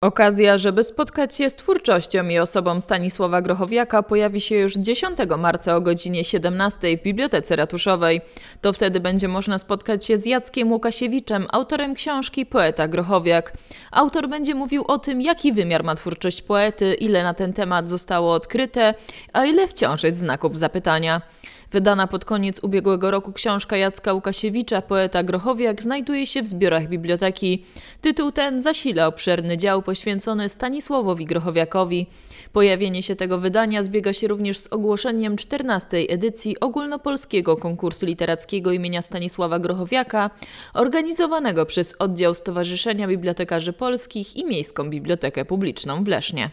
Okazja, żeby spotkać się z twórczością i osobą Stanisława Grochowiaka pojawi się już 10 marca o godzinie 17 w Bibliotece Ratuszowej. To wtedy będzie można spotkać się z Jackiem Łukasiewiczem, autorem książki Poeta Grochowiak. Autor będzie mówił o tym, jaki wymiar ma twórczość poety, ile na ten temat zostało odkryte, a ile wciąż jest znaków zapytania. Wydana pod koniec ubiegłego roku książka Jacka Łukasiewicza, poeta Grochowiak, znajduje się w zbiorach biblioteki. Tytuł ten zasila obszerny dział poświęcony Stanisławowi Grochowiakowi. Pojawienie się tego wydania zbiega się również z ogłoszeniem 14. edycji ogólnopolskiego konkursu literackiego imienia Stanisława Grochowiaka, organizowanego przez oddział Stowarzyszenia Bibliotekarzy Polskich i Miejską Bibliotekę Publiczną w Lesznie.